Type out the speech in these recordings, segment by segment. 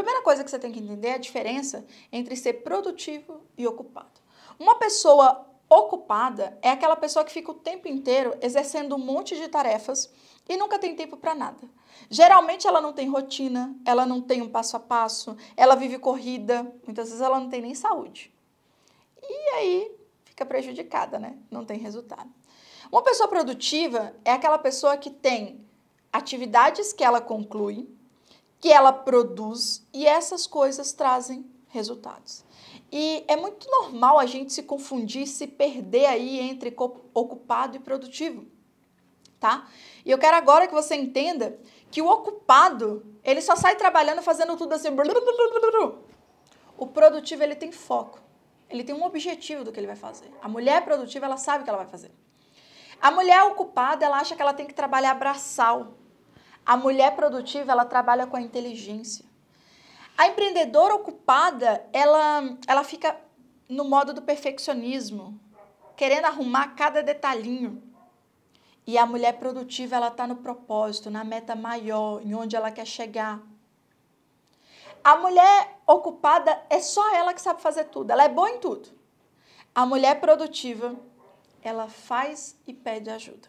Primeira coisa que você tem que entender é a diferença entre ser produtivo e ocupado. Uma pessoa ocupada é aquela pessoa que fica o tempo inteiro exercendo um monte de tarefas e nunca tem tempo para nada. Geralmente ela não tem rotina, ela não tem um passo a passo, ela vive corrida, muitas vezes ela não tem nem saúde. E aí fica prejudicada, né? Não tem resultado. Uma pessoa produtiva é aquela pessoa que tem atividades que ela conclui, que ela produz e essas coisas trazem resultados. E é muito normal a gente se confundir, se perder aí entre ocupado e produtivo, tá? E eu quero agora que você entenda que o ocupado, ele só sai trabalhando fazendo tudo assim. O produtivo, ele tem foco. Ele tem um objetivo do que ele vai fazer. A mulher produtiva, ela sabe o que ela vai fazer. A mulher ocupada, ela acha que ela tem que trabalhar braçal, a mulher produtiva, ela trabalha com a inteligência. A empreendedora ocupada, ela, ela fica no modo do perfeccionismo, querendo arrumar cada detalhinho. E a mulher produtiva, ela está no propósito, na meta maior, em onde ela quer chegar. A mulher ocupada é só ela que sabe fazer tudo, ela é boa em tudo. A mulher produtiva, ela faz e pede ajuda.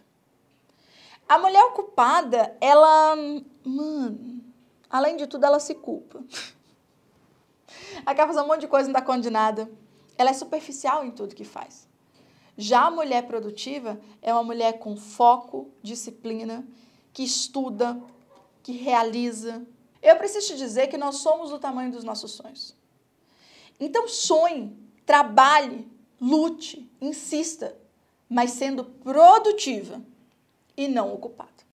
A mulher ocupada, ela. Mano, além de tudo, ela se culpa. ela quer fazer um monte de coisa e não dá tá conta de nada. Ela é superficial em tudo que faz. Já a mulher produtiva é uma mulher com foco, disciplina, que estuda, que realiza. Eu preciso te dizer que nós somos do tamanho dos nossos sonhos. Então sonhe, trabalhe, lute, insista, mas sendo produtiva e não o culpado.